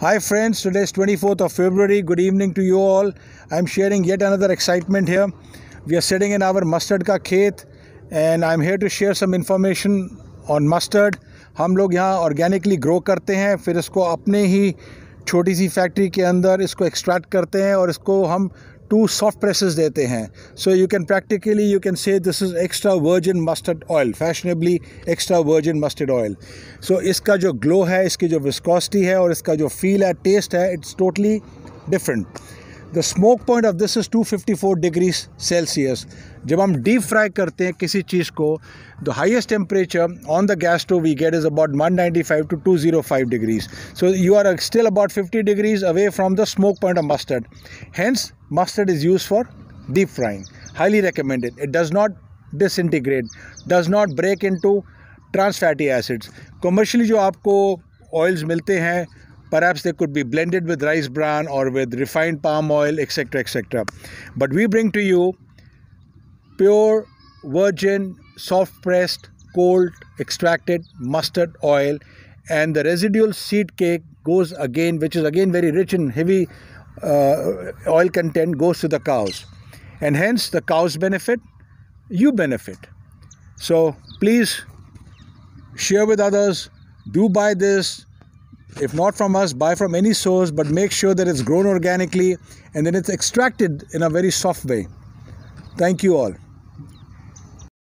Hi friends, today is 24th of February. Good evening to you all. I'm sharing yet another excitement here. We are sitting in our mustard ka khet and I'm here to share some information on mustard. हम लोग यहाँ organically grow करते हैं फिर इसको अपने ही छोटी सी factory के अंदर इसको एक्सट्रैक्ट करते हैं और इसको हम टू सॉफ्ट प्रेसेस देते हैं so you can practically you can say this is extra virgin mustard oil fashionably extra virgin mustard oil so इसका जो ग्लो है इसकी जो विस्कॉसिटी है और इसका जो फील है टेस्ट है it's totally different the smoke point of this is 254 degree Celsius जब हम डीप फ्राई करते हैं किसी चीज़ को the highest temperature on the gas stove we get is about 195 to 205 degrees so you are still about 50 degrees away from the smoke point of mustard hence mustard is use for deep frying recommended it does not dis disintegrate does not break in to trans fatty acids commercially जो आपको oils मिलते हैं Perhaps they could be blended with rice bran or with refined palm oil, etc. etc. But we bring to you pure, virgin, soft pressed, cold, extracted mustard oil, and the residual seed cake goes again, which is again very rich in heavy uh, oil content, goes to the cows. And hence, the cows benefit, you benefit. So, please share with others, do buy this, if not from us, buy from any source, but make sure that it's grown organically and then it's extracted in a very soft way. Thank you all.